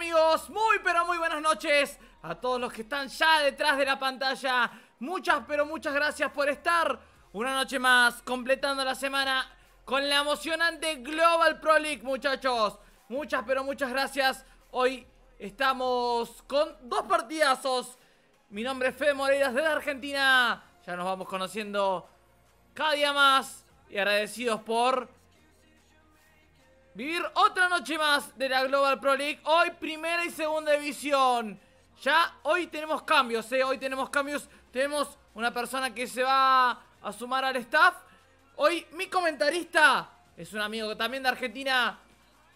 amigos? Muy pero muy buenas noches a todos los que están ya detrás de la pantalla. Muchas pero muchas gracias por estar una noche más completando la semana con la emocionante Global Pro League, muchachos. Muchas pero muchas gracias. Hoy estamos con dos partidazos. Mi nombre es Fede Moreiras de Argentina. Ya nos vamos conociendo cada día más y agradecidos por Vivir otra noche más de la Global Pro League. Hoy primera y segunda división. Ya hoy tenemos cambios, ¿eh? Hoy tenemos cambios. Tenemos una persona que se va a sumar al staff. Hoy mi comentarista es un amigo también de Argentina.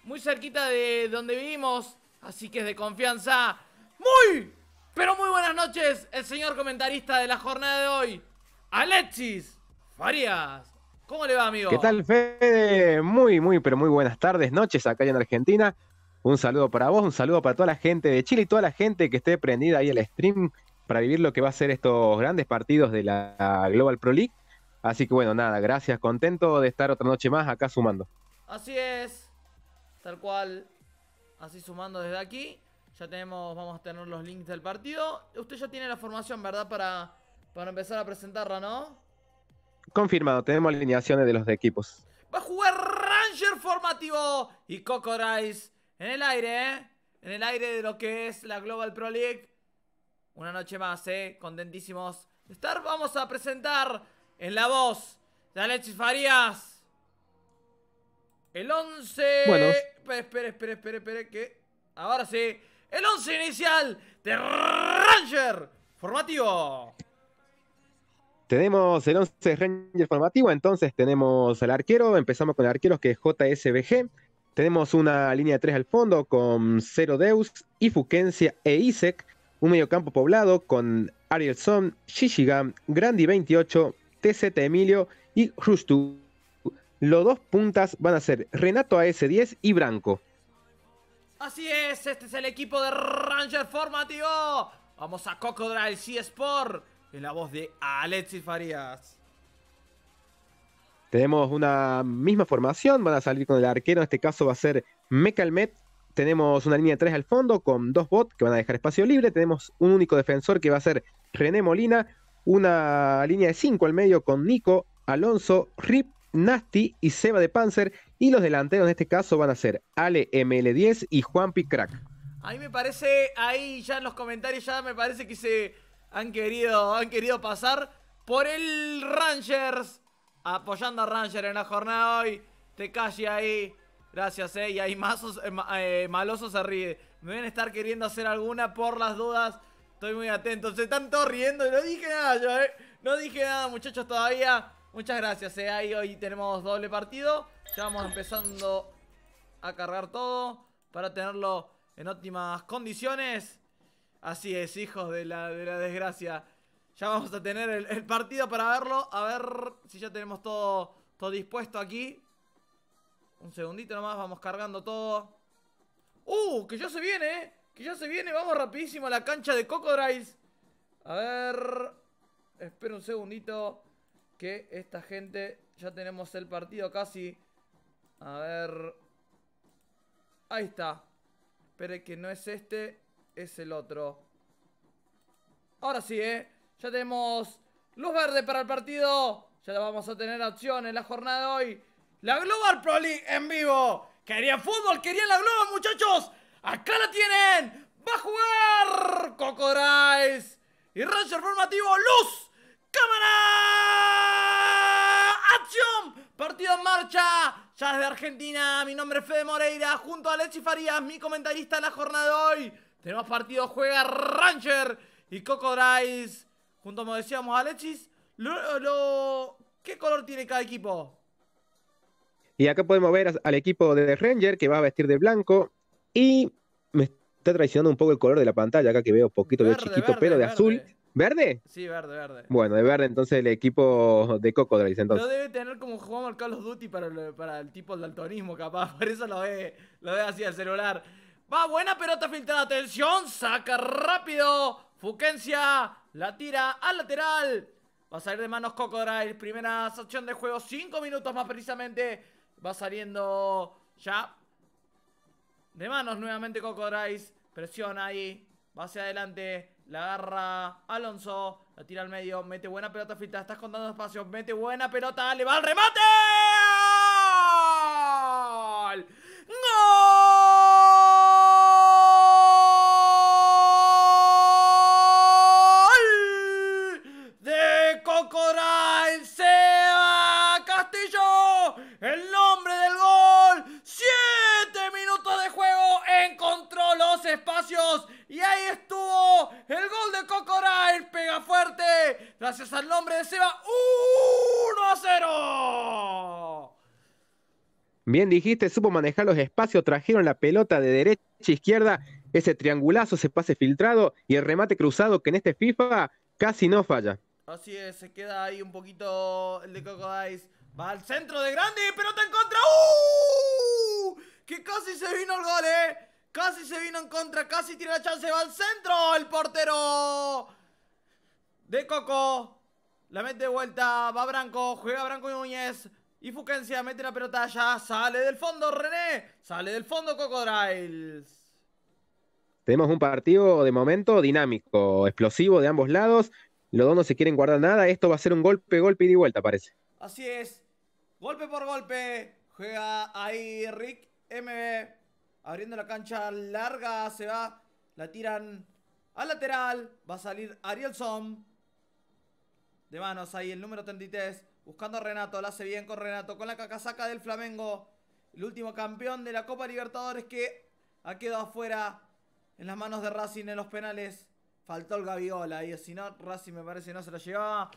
Muy cerquita de donde vivimos. Así que es de confianza. Muy, pero muy buenas noches. El señor comentarista de la jornada de hoy. Alexis Farias. ¿Cómo le va, amigo? ¿Qué tal, Fede? Muy, muy, pero muy buenas tardes, noches acá en Argentina. Un saludo para vos, un saludo para toda la gente de Chile y toda la gente que esté prendida ahí el stream para vivir lo que va a ser estos grandes partidos de la Global Pro League. Así que bueno, nada, gracias, contento de estar otra noche más acá sumando. Así es, tal cual, así sumando desde aquí. Ya tenemos, vamos a tener los links del partido. Usted ya tiene la formación, ¿verdad? Para, para empezar a presentarla, ¿no? Confirmado, tenemos alineaciones de los equipos. Va a jugar Ranger formativo y Rice en el aire, ¿eh? En el aire de lo que es la Global Pro League. Una noche más, ¿eh? Contentísimos de estar. Vamos a presentar en la voz de Alexis Farías. El 11... Bueno. Espera, espera, espera, espera, que... Ahora sí. El 11 inicial de Ranger formativo. Tenemos el 11 Ranger formativo, entonces tenemos al arquero, empezamos con el arquero que es JSBG, tenemos una línea de 3 al fondo con Cero Deus, ...Y Ifuquencia e Isek, un medio campo poblado con Ariel Son, Shishiga, Grandi 28, ...TZ Emilio y Rustu. Los dos puntas van a ser Renato AS10 y Branco. Así es, este es el equipo de Ranger Formativo. Vamos a Cocodrile C Sport en la voz de Alexis Farías. Tenemos una misma formación, van a salir con el arquero, en este caso va a ser Mecalmet. Tenemos una línea de 3 al fondo con dos bots que van a dejar espacio libre. Tenemos un único defensor que va a ser René Molina. Una línea de 5 al medio con Nico, Alonso, Rip, Nasty y Seba de Panzer. Y los delanteros en este caso van a ser Ale ML10 y Juan Picrack. A mí me parece, ahí ya en los comentarios ya me parece que se han querido, han querido pasar por el Rangers. Apoyando a Rangers en la jornada hoy. Te calle ahí. Gracias, eh. Y hay Mazos, malosos eh, eh se Me van estar queriendo hacer alguna por las dudas. Estoy muy atento. Se están todos riendo. No dije nada yo, eh. No dije nada, muchachos, todavía. Muchas gracias, eh. Ahí hoy tenemos doble partido. Ya vamos empezando a cargar todo para tenerlo en óptimas condiciones. Así es, hijos de la, de la desgracia. Ya vamos a tener el, partido para verlo. A ver si ya tenemos todo, todo dispuesto aquí. Un segundito nomás, vamos cargando todo. ¡Uh! Que ya se viene, eh! Que ya se viene. Vamos rapidísimo a la cancha de Cocodriles. A ver... espero un segundito. Que esta gente... Ya tenemos el partido casi. A ver... Ahí está. Espere que no es este es el otro. Ahora sí, ¿eh? Ya tenemos luz verde para el partido. Ya vamos a tener acción en la jornada de hoy. La Global Pro League en vivo. Querían fútbol, querían la Global, muchachos. Acá la tienen. Va a jugar Cocodriles. Y Ranger Formativo, luz, cámara, acción. Partido en marcha. Ya desde Argentina, mi nombre es Fede Moreira, junto a Alexi Farías, mi comentarista en la jornada de hoy. Tenemos partido, juega Ranger y Cocodriles. Junto, como decíamos, Alexis. ¿Qué color tiene cada equipo? Y acá podemos ver al equipo de Ranger que va a vestir de blanco. Y me está traicionando un poco el color de la pantalla acá que veo poquito, de veo chiquito, pero de azul. ¿Verde? Sí, verde, verde. Bueno, de verde entonces el equipo de Cocodriles entonces. Lo debe tener como jugamos Carlos Duty para el, tipo de daltonismo capaz, por eso lo ve, lo ve así al celular. Va buena pelota filtrada, atención, saca rápido. Fuquencia, la tira al lateral. Va a salir de manos Drive. primera sección de juego, Cinco minutos más precisamente. Va saliendo ya de manos nuevamente Cocodrile. Presiona ahí, va hacia adelante, la agarra Alonso, la tira al medio, mete buena pelota filtrada, estás contando espacio. mete buena pelota, le va al remate. ¡Gol! Bien dijiste, supo manejar los espacios, trajeron la pelota de derecha a izquierda, ese triangulazo, ese pase filtrado y el remate cruzado que en este FIFA casi no falla. Así es, se queda ahí un poquito el de Coco Ice, Va al centro de Grande, pelota en contra. ¡Uh! Que casi se vino el gol, eh. Casi se vino en contra, casi tiene la chance. Va al centro el portero de Coco. La mete de vuelta, va Branco, juega Branco y Muñez y Fuquencia mete la pelota allá. Sale del fondo René. Sale del fondo Cocodriles. Tenemos un partido de momento dinámico, explosivo de ambos lados. Los dos no se quieren guardar nada. Esto va a ser un golpe, golpe y de vuelta, parece. Así es. Golpe por golpe. Juega ahí Rick MB. Abriendo la cancha larga. Se va. La tiran al lateral. Va a salir Ariel Zom. De manos ahí el número 33. Buscando a Renato, la hace bien con Renato. Con la cacasaca del Flamengo. El último campeón de la Copa Libertadores que ha quedado afuera en las manos de Racing en los penales. Faltó el Gaviola y si no, Racing me parece no se la llevaba.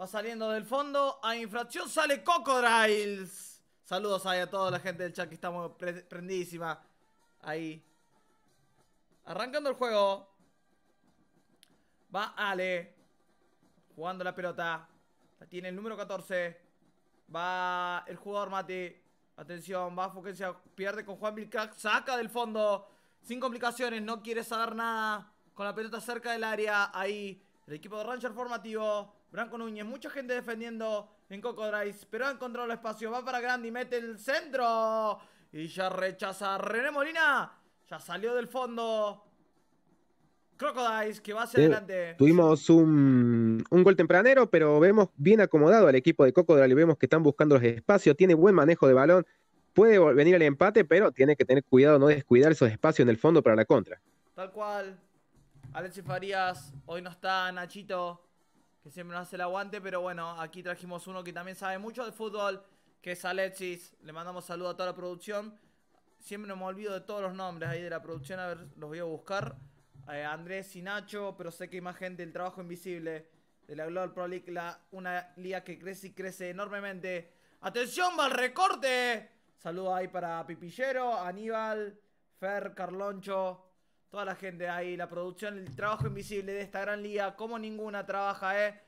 Va saliendo del fondo. A infracción sale Cocodriles. Saludos ahí a toda la gente del chat que estamos prendidísima. Ahí. Arrancando el juego. Va Ale. Jugando la pelota. La tiene el número 14. Va el jugador Mati. Atención, va se Pierde con Juan Vilcrack. Saca del fondo. Sin complicaciones. No quiere saber nada. Con la pelota cerca del área. Ahí. El equipo de Rancher formativo. Branco Núñez. Mucha gente defendiendo en Coco drive Pero ha encontrado el espacio. Va para Grandi. Mete el centro. Y ya rechaza René Molina. Ya salió del fondo. Crocodiles, que va hacia eh, adelante. Tuvimos un, gol tempranero, pero vemos bien acomodado al equipo de y Vemos que están buscando los espacios, tiene buen manejo de balón. Puede venir al empate, pero tiene que tener cuidado, no descuidar esos espacios en el fondo para la contra. Tal cual. Alexis Farías, hoy no está Nachito, que siempre nos hace el aguante, pero bueno, aquí trajimos uno que también sabe mucho de fútbol, que es Alexis. Le mandamos saludo a toda la producción. Siempre me olvido de todos los nombres ahí de la producción, a ver, los voy a buscar. Eh, Andrés y Nacho, pero sé que hay más gente del trabajo invisible de la Global Pro League, la, una liga que crece y crece enormemente. ¡Atención, mal recorte! Saludo ahí para Pipillero, Aníbal, Fer, Carloncho, toda la gente ahí, la producción, el trabajo invisible de esta gran liga, como ninguna trabaja, ¿eh?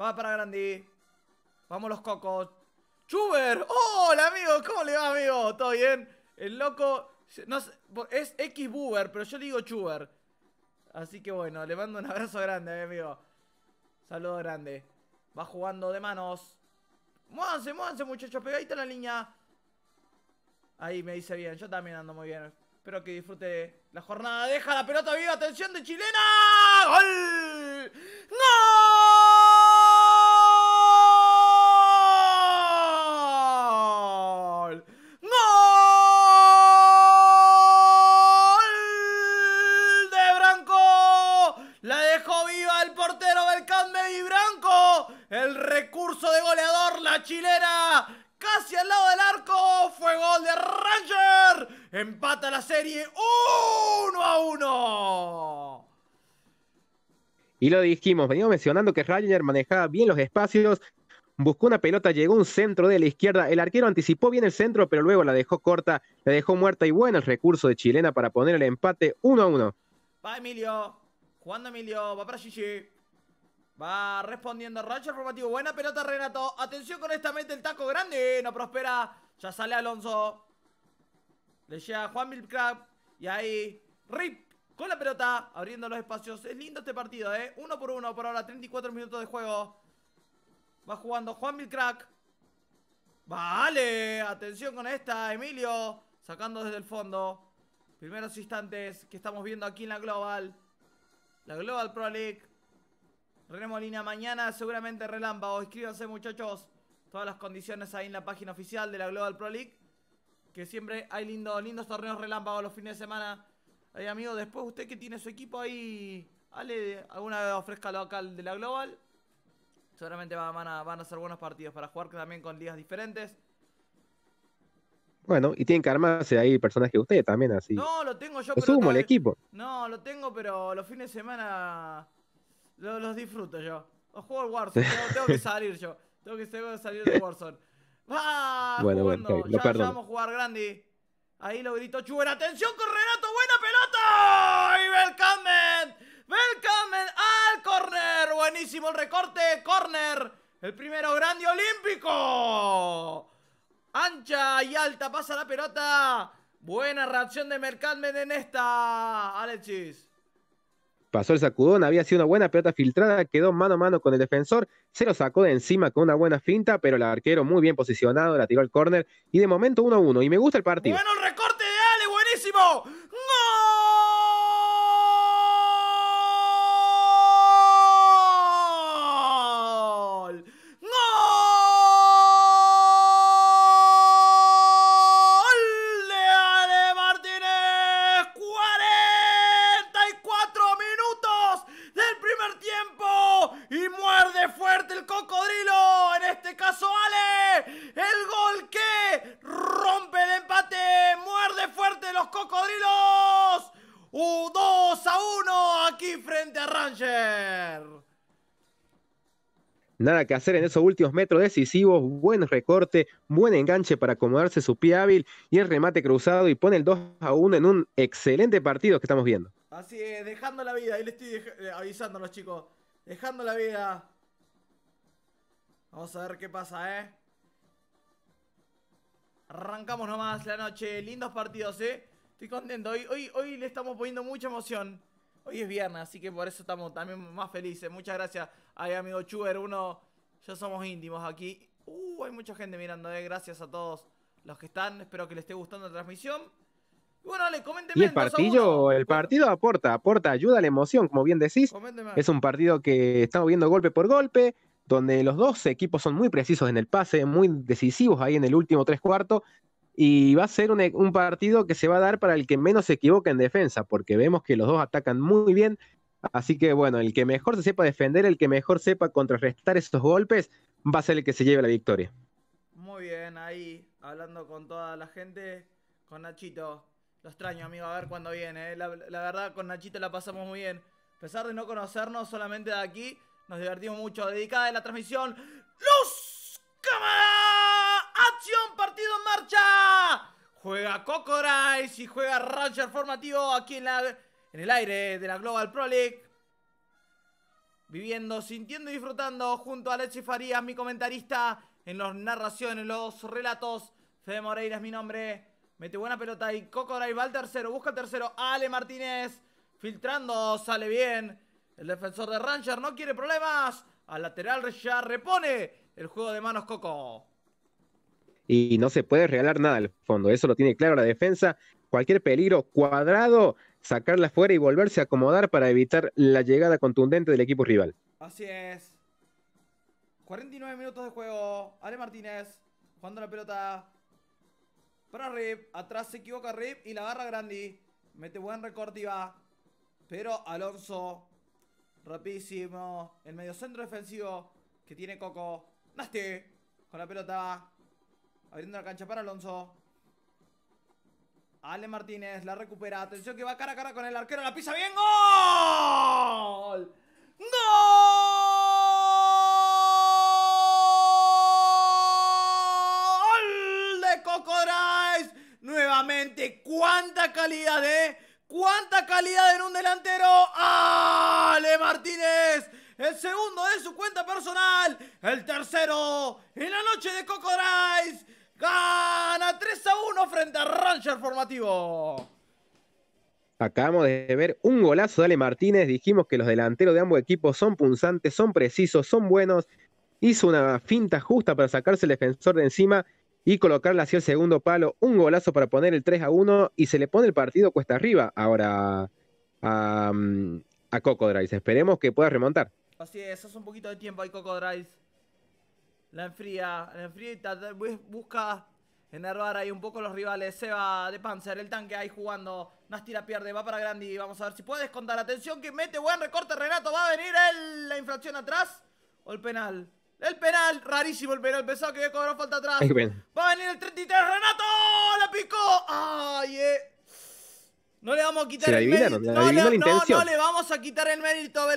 Va para Grandi. Vamos los cocos. ¡Chuber! ¡Hola, amigo! ¿Cómo le va, amigo? ¿Todo bien? El loco... No es x pero yo digo Chuber. Así que bueno, le mando un abrazo grande, eh, amigo. Saludo grande. Va jugando de manos. Muévanse, muévanse, muchachos. Pegadita en la línea. Ahí me dice bien. Yo también ando muy bien. Espero que disfrute la jornada. Deja la pelota viva. Atención de chilena. ¡Gol! ¡No! empata la serie 1 a 1. Y lo dijimos, venimos mencionando que Ranger manejaba bien los espacios, buscó una pelota, llegó un centro de la izquierda, el arquero anticipó bien el centro, pero luego la dejó corta, la dejó muerta y bueno el recurso de Chilena para poner el empate 1 a 1. Va Emilio, jugando Emilio, va para Gigi. Va respondiendo Roger Formativo. Buena pelota, Renato. Atención con esta el taco grande. No prospera. Ya sale Alonso. Le llega Juan Milcrack y ahí Rip con la pelota, abriendo los espacios. Es lindo este partido, ¿eh? Uno por uno por ahora, 34 minutos de juego. Va jugando Juan Milcrack. Vale, atención con esta, Emilio. Sacando desde el fondo. Primeros instantes que estamos viendo aquí en la Global. La Global Pro League. René Molina mañana, seguramente relámpago. Escríbanse, muchachos. Todas las condiciones ahí en la página oficial de la Global Pro League que siempre hay lindos torneos relámpagos los fines de semana. Ahí, amigos después usted que tiene su equipo ahí, alguna vez ofrezca local de la Global. Seguramente van a, van a ser buenos partidos para jugar también con ligas diferentes. Bueno, y tienen que armarse ahí personas que usted también, así. No, lo tengo yo, equipo. No, lo tengo, pero los fines de semana los disfruto yo. juego Warzone, tengo, que salir yo. tengo que salir de Warzone bueno, bueno, ya, vamos a jugar grande. Ahí lo gritó Chuber. ¡Atención con Renato! ¡Buena pelota! ¡Y Belkamen! ¡Belkamen al corner! Buenísimo el recorte. Corner. El primero grande olímpico. Ancha y alta. Pasa la pelota. Buena reacción de Mercadmen en esta, Alexis. Pasó el sacudón, había sido una buena pelota filtrada, quedó mano a mano con el defensor, se lo sacó de encima con una buena finta, pero el arquero muy bien posicionado, la tiró al córner y de momento 1-1. Y me gusta el partido. hacer en esos últimos metros decisivos. Buen recorte, buen enganche para acomodarse su pie hábil y el remate cruzado y pone el 2 a 1 en un excelente partido que estamos viendo. Así es, dejando la vida. Ahí le estoy eh, avisando a los chicos. Dejando la vida. Vamos a ver qué pasa, ¿eh? Arrancamos nomás la noche. Lindos partidos, ¿eh? Estoy contento. Hoy, hoy, hoy le estamos poniendo mucha emoción. Hoy es viernes, así que por eso estamos también más felices. Muchas gracias a amigo Chuber, uno ya somos íntimos aquí. Uh, hay mucha gente mirando, eh. Gracias a todos los que están. Espero que les esté gustando la transmisión. bueno, dale, coméntenme. Y el partido, el partido aporta, aporta, ayuda a la emoción, como bien decís. Es un partido que estamos viendo golpe por golpe, donde los dos equipos son muy precisos en el pase, muy decisivos ahí en el último tres cuartos. Y va a ser un, e-, un partido que se va a dar para el que menos se equivoque en defensa, porque vemos que los dos atacan muy bien, Así que bueno, el que mejor se sepa defender, el que mejor sepa contrarrestar estos golpes, va a ser el que se lleve la victoria. Muy bien, ahí hablando con toda la gente, con Nachito. Lo extraño, amigo, a ver cuándo viene. Eh. La, verdad, con Nachito la pasamos muy bien. A pesar de no conocernos solamente de aquí, nos divertimos mucho. Dedicada de la transmisión, ¡Luz! ¡Cámara! ¡Acción! ¡Partido en marcha! Juega Cocorais y juega Roger Formativo aquí en la en el aire de la Global Pro League. Viviendo, sintiendo y disfrutando junto a Lechi Farías, mi comentarista, en las narraciones, en los relatos. Fede Moreira es mi nombre. Mete buena pelota y Coco va al tercero, busca el tercero. Ale Martínez filtrando, sale bien. El defensor de Ranger no quiere problemas. Al lateral ya repone el juego de manos Coco. Y no se puede regalar nada al fondo, eso lo tiene claro la defensa. Cualquier peligro cuadrado sacarla fuera y volverse a acomodar para evitar la llegada contundente del equipo rival. Así es. 49 minutos de juego. Ale Martínez jugando la pelota para Rip. Atrás se equivoca Rip y la agarra Grandi. Mete buen recorte y va. Pero Alonso, rapidísimo. El centro defensivo que tiene Coco. Naste con la pelota. Abriendo la cancha para Alonso. Ale Martínez la recupera. Atención que va cara a cara con el arquero. La pisa bien. ¡Gol! ¡Gol! De Coco Nuevamente, cuánta calidad, ¿eh? ¡Cuánta calidad en un delantero! ¡Ale Martínez! El segundo de su cuenta personal. El tercero en la noche de Coco Gana 3 a 1 frente a Rancher Formativo. Acabamos de ver un golazo de Ale Martínez. Dijimos que los delanteros de ambos equipos son punzantes, son precisos, son buenos. Hizo una finta justa para sacarse el defensor de encima y colocarla hacia el segundo palo. Un golazo para poner el 3 a 1 y se le pone el partido cuesta arriba ahora a, mm, a Coco Drives. Esperemos que pueda remontar. Así es, hace un poquito de tiempo ahí Coco Drives la enfría, la enfría y busca enervar ahí un poco los rivales. Se va de Panzer, el tanque ahí jugando. tira, pierde, va para Grandi. Vamos a ver si puede descontar. Atención que mete buen recorte Renato. Va a venir la infracción atrás o el penal. El penal, rarísimo el penal. Pensaba que había cobrado falta atrás. Va a venir el 33, Renato. La picó. No le vamos a quitar el mérito. No, le, le vamos a quitar el mérito a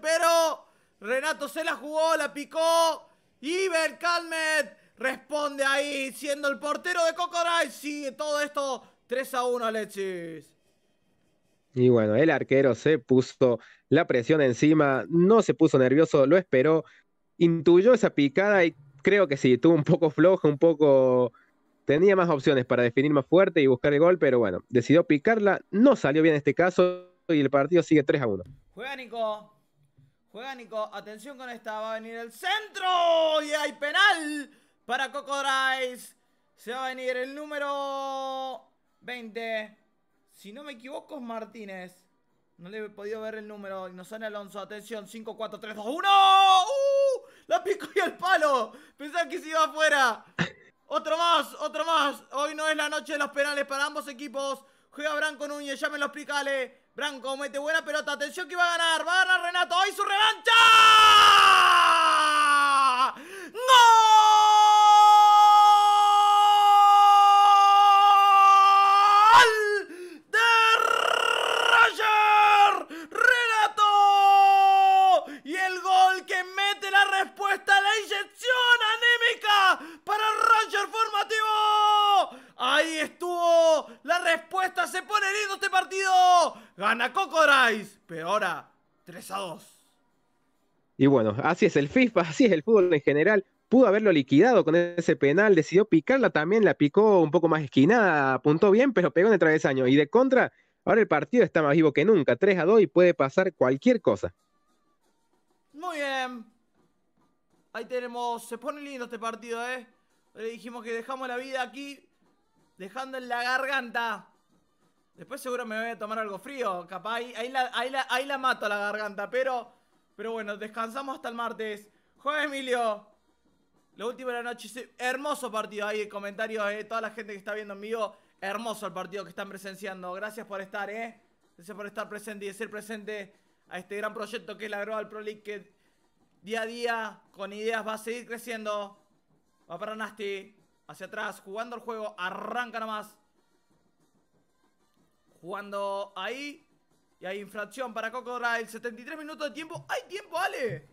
pero Renato se la jugó, la picó. Iber Calmet responde ahí, siendo el portero de Cocoray. Sigue todo esto 3 a 1, Leches. Y bueno, el arquero se puso la presión encima, no se puso nervioso, lo esperó, intuyó esa picada y creo que sí, tuvo un poco flojo, un poco... Tenía más opciones para definir más fuerte y buscar el gol, pero bueno, decidió picarla, no salió bien en este caso y el partido sigue 3 a 1. Juega Nico. Juega Nico, atención con esta, va a venir el centro y hay penal para Cocodrice. Se va a venir el número 20, si no me equivoco Martínez. No le he podido ver el número y nos sale Alonso, atención, 5, 4, 3, 2, 1. La pico y el palo, pensaba que se iba afuera. Otro más, otro más, hoy no es la noche de los penales para ambos equipos. Juega Branco Núñez, ya me lo explicale. Branco mete buena pelota. Atención que va a ganar. Va a ganar Renato. ¡Hoy su revancha! Y bueno, así es el FIFA, así es el fútbol en general. Pudo haberlo liquidado con ese penal, decidió picarla también, la picó un poco más esquinada, apuntó bien, pero pegó en el travesaño. Y de contra, ahora el partido está más vivo que nunca, 3 a 2 y puede pasar cualquier cosa. Muy bien. Ahí tenemos, se pone lindo este partido, ¿eh? Le dijimos que dejamos la vida aquí, dejando en la garganta. Después seguro me voy a tomar algo frío, capaz ahí, la, la mato a la garganta, pero... Pero bueno, descansamos hasta el martes. Juan Emilio. Lo último de la noche. hermoso partido ahí. Comentarios, de eh, Toda la gente que está viendo en vivo. Hermoso el partido que están presenciando. Gracias por estar, eh. Gracias por estar presente y ser presente a este gran proyecto que es la Global Pro League. Que día a día, con ideas, va a seguir creciendo. Va para Nasty. Hacia atrás, jugando el juego. Arranca nomás. Jugando ahí. Y hay infracción para Drive, 73 minutos de tiempo. ¡Hay tiempo, Ale!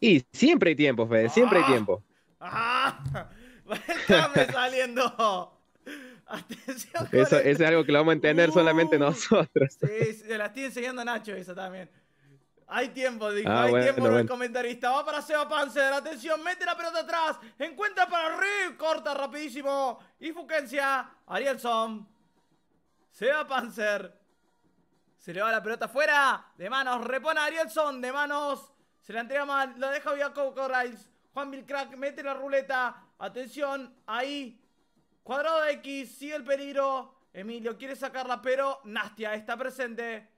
Y siempre hay tiempo, Fede. Siempre hay ah. tiempo. ¡Ah! ¡Estame saliendo! Atención. Eso, es algo que lo vamos a entender uh. solamente nosotros. Sí, se la estoy enseñando a Nacho esa también. Hay tiempo, dijo, ah, hay tiempo el comentarista. Va para Seba Panzer, atención, mete la pelota atrás, encuentra para Rip, corta rapidísimo. Y Fuquencia, Arielson, Seba Panzer, se le va la pelota afuera. De manos. Repone a Arielson. De manos. Se la entrega mal. Lo deja vía Coco Riles. Juan Milcrack mete la ruleta. Atención. Ahí. Cuadrado de X. Sigue el peligro. Emilio quiere sacarla, pero Nastia está presente.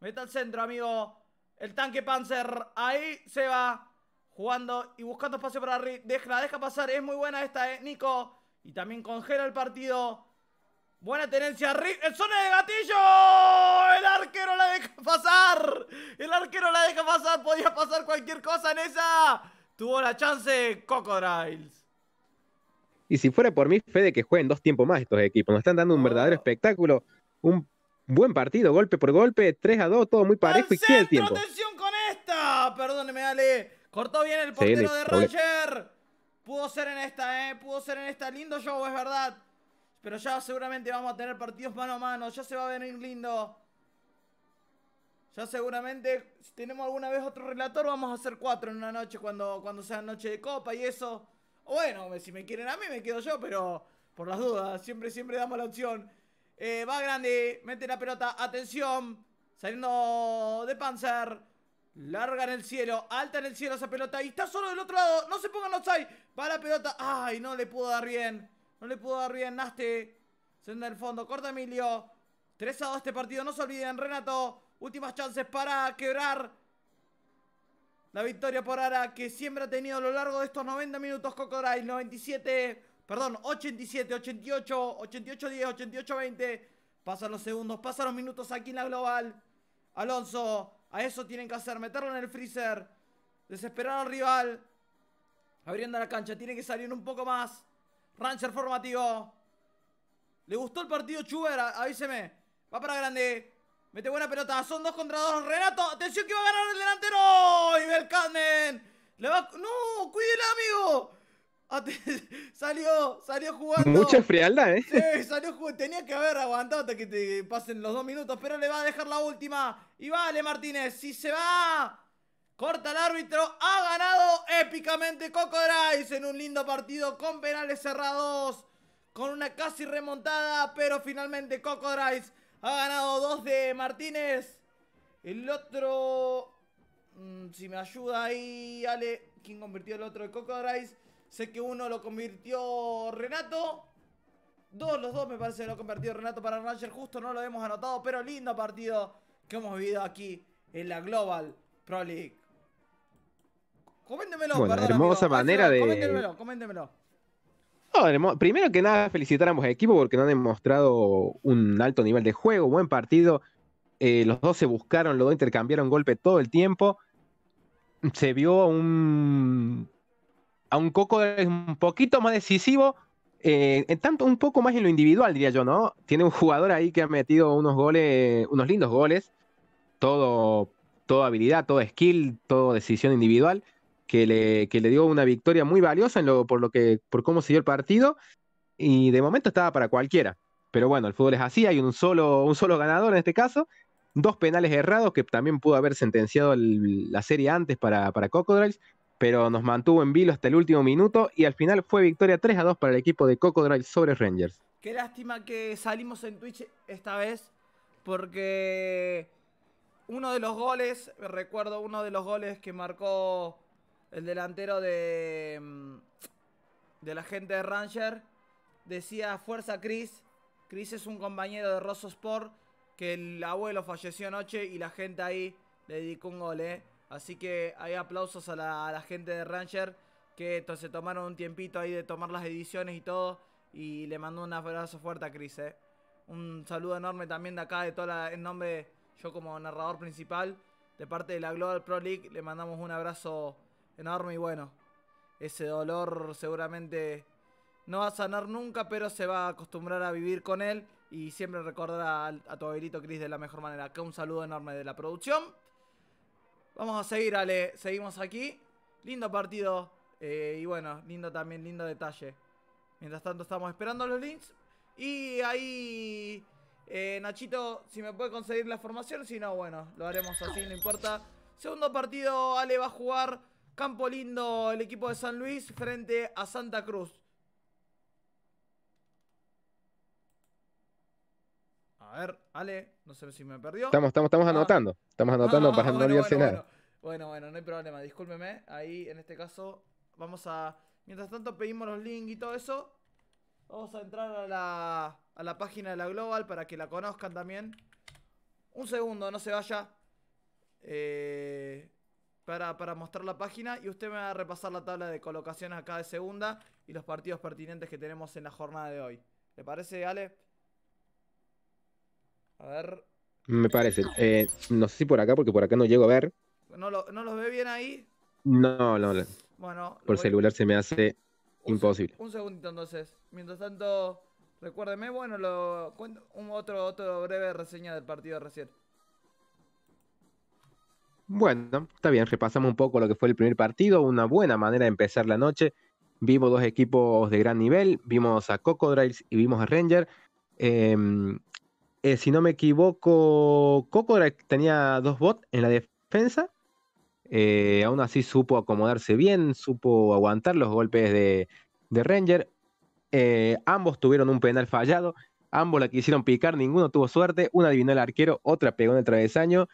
Mete al centro, amigo. El tanque Panzer. Ahí se va. Jugando y buscando espacio para Rick. Deja, deja pasar. Es muy buena esta, eh, Nico. Y también congela el partido. Buena tenencia el sonido de gatillo! ¡El arquero la deja pasar! ¡El arquero la deja pasar! Podía pasar cualquier cosa en esa. Tuvo la chance Cocodriles. Y si fuera por mí, Fede, que jueguen dos tiempos más estos equipos. Nos están dando un verdadero ah. espectáculo. Un buen partido, golpe por golpe, 3 a 2, todo muy parejo. ¿Y qué tiempo? ¡Atención con esta! Perdóneme, Ale. Cortó bien el portero de Roger. Pudo ser en esta, ¿eh? Pudo ser en esta. Lindo show, es verdad. Pero ya seguramente vamos a tener partidos mano a mano. Ya se va a venir lindo. Ya seguramente, si tenemos alguna vez otro relator, vamos a hacer cuatro en una noche cuando, cuando sea noche de copa y eso. Bueno, si me quieren a mí, me quedo yo, pero por las dudas, siempre, siempre damos la opción. Eh, va grande, mete la pelota, atención, saliendo de Panzer. Larga en el cielo, alta en el cielo esa pelota y está solo del otro lado. No se pongan outside Va la pelota. Ay, no le pudo dar bien. No le pudo dar bien Naste. Senda el fondo. Corta Emilio. 3 a 2 este partido. No se olviden, Renato. Últimas chances para quebrar la victoria por Ara que siempre ha tenido a lo largo de estos 90 minutos Cocoray 97, perdón, 87, 88, 88 10, 88 20. Pasan los segundos, pasan los minutos aquí en la global. Alonso, a eso tienen que hacer, meterlo en el freezer, desesperar al rival, abriendo la cancha, tiene que salir un poco más. Rancher formativo. Le gustó el partido Chuber, avíseme. Va para grande. Mete buena pelota. Son dos contra dos. Renato, atención que va a ganar el delantero. Y Belkanen. Le va... No, cuídela, amigo. salió, salió jugando. Mucha frialdad, eh. Sí, salió jugando. Tenía que haber aguantado hasta que te pasen los dos minutos, pero le va a dejar la última. Y vale, Martínez, si se va. Porta el árbitro, ha ganado épicamente Coco en un lindo partido con penales cerrados, con una casi remontada, pero finalmente Coco ha ganado dos de Martínez. El otro, mm, si me ayuda ahí, Ale, ¿quién convirtió el otro de Coco Sé que uno lo convirtió Renato. Dos, los dos me parece que lo convirtió Renato para Ranger. Justo no lo hemos anotado, pero lindo partido que hemos vivido aquí en la Global Pro League bueno, hermosa manera de. primero que nada, felicitar a ambos equipos porque no han demostrado un alto nivel de juego, buen partido. Eh, los dos se buscaron, los dos intercambiaron golpe todo el tiempo. Se vio a un, a un Coco un poquito más decisivo, eh, tanto un poco más en lo individual, diría yo, ¿no? Tiene un jugador ahí que ha metido unos goles, unos lindos goles, todo, toda habilidad, todo skill, todo decisión individual que le, dio una victoria muy valiosa por, lo que, por cómo siguió el partido. Y de momento estaba para cualquiera. Pero bueno, el fútbol es así, hay un solo, un solo ganador en este caso. Dos penales errados que también pudo haber sentenciado la serie antes para, para Cocodriles, pero nos mantuvo en vilo hasta el último minuto y al final fue victoria 3 a 2 para el equipo de Cocodriles sobre Rangers. Qué lástima que salimos en Twitch esta vez porque uno de los goles, recuerdo uno de los goles que marcó el delantero de, mm, de la gente de Ranger, decía, fuerza Chris, Chris es un compañero de Rosso Sport, que el abuelo falleció anoche y la gente ahí le dedicó un gol, eh". Así que hay aplausos a la, gente de Ranger, que se tomaron un tiempito ahí de tomar las ediciones y todo, y le mandó un abrazo fuerte a Chris, eh. Un saludo enorme también de acá, de toda en nombre, yo como narrador principal, de parte de la Global Pro League, le mandamos un abrazo enorme y bueno. Ese dolor seguramente no va a sanar nunca, pero se va a acostumbrar a vivir con él y siempre recordar a, tu abuelito Chris de la mejor manera. que un saludo enorme de la producción. Vamos a seguir, Ale. Seguimos aquí. Lindo partido. Eh, y bueno, lindo también, lindo detalle. Mientras tanto estamos esperando los links. Y ahí... Eh, Nachito, si me puede conseguir la formación, si no, bueno, lo haremos así, no importa. Segundo partido, Ale va a jugar Campo lindo el equipo de San Luis frente a Santa Cruz. A ver, Ale, no sé si me perdió. Estamos, estamos, ah. anotando. Estamos anotando ah, para no bueno, Bueno. bueno, no hay problema. Discúlpeme. Ahí, en este caso, vamos a... Mientras tanto pedimos los links y todo eso. Vamos a entrar a la, a la página de la Global para que la conozcan también. Un segundo, no se vaya. Eh para, mostrar la página y usted me va a repasar la tabla de colocaciones acá de segunda y los partidos pertinentes que tenemos en la jornada de hoy. ¿Le parece, Ale? A ver. Me parece. Eh, no sé si por acá, porque por acá no llego a ver. ¿No, los ve bien ahí? No, no. Bueno. Por celular se me hace imposible. Un segundito entonces. Mientras tanto, recuérdeme, bueno, lo, un, otro, otro breve reseña del partido recién. Bueno, está bien, repasamos un poco lo que fue el primer partido, una buena manera de empezar la noche. Vimos dos equipos de gran nivel, vimos a Cocodriles y vimos a Ranger. Em, eh, si no me equivoco, Cocodriles tenía dos bots en la defensa. Eh, aún así supo acomodarse bien, supo aguantar los golpes de, de Ranger. Eh, ambos tuvieron un penal fallado, ambos la quisieron picar, ninguno tuvo suerte. Una adivinó el arquero, otra pegó en el travesaño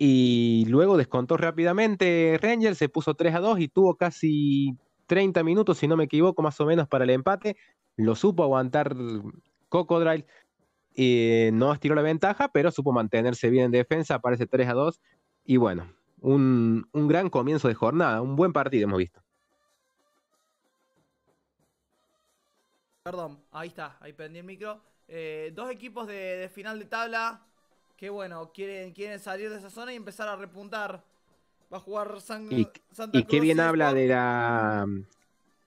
y luego descontó rápidamente Rangers, se puso 3 a 2 y tuvo casi 30 minutos, si no me equivoco, más o menos para el empate. Lo supo aguantar Cocodrile. y eh, no estiró la ventaja, pero supo mantenerse bien en defensa. Aparece 3 a 2. Y bueno, un, gran comienzo de jornada, un buen partido hemos visto. Perdón, ahí está, ahí prendí el micro. Eh, dos equipos de final de tabla Qué bueno, quieren, quieren salir de esa zona y empezar a repuntar. Va a jugar San, y, Santa Cruz. Y qué bien habla de la.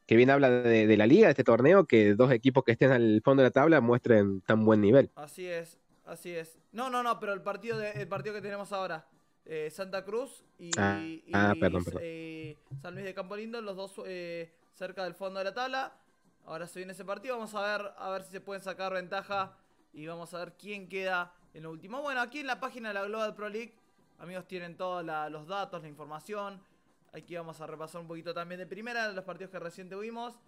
bien habla de, la liga, de este torneo, que dos equipos que estén al fondo de la tabla muestren tan buen nivel. Así es, así es. No, no, no, pero el partido, partido que tenemos ahora, eh, Santa Cruz y, ah, ah, eh, San Luis de Campolindo, los dos eh, cerca del fondo de la tabla. Ahora se viene ese partido, vamos a ver, a ver si se pueden sacar ventaja y vamos a ver quién queda en lo último. Bueno, aquí en la página de la Global Pro League, amigos, tienen todos los datos, la información. Aquí vamos a repasar un poquito también de primera, de los partidos que recién tuvimos.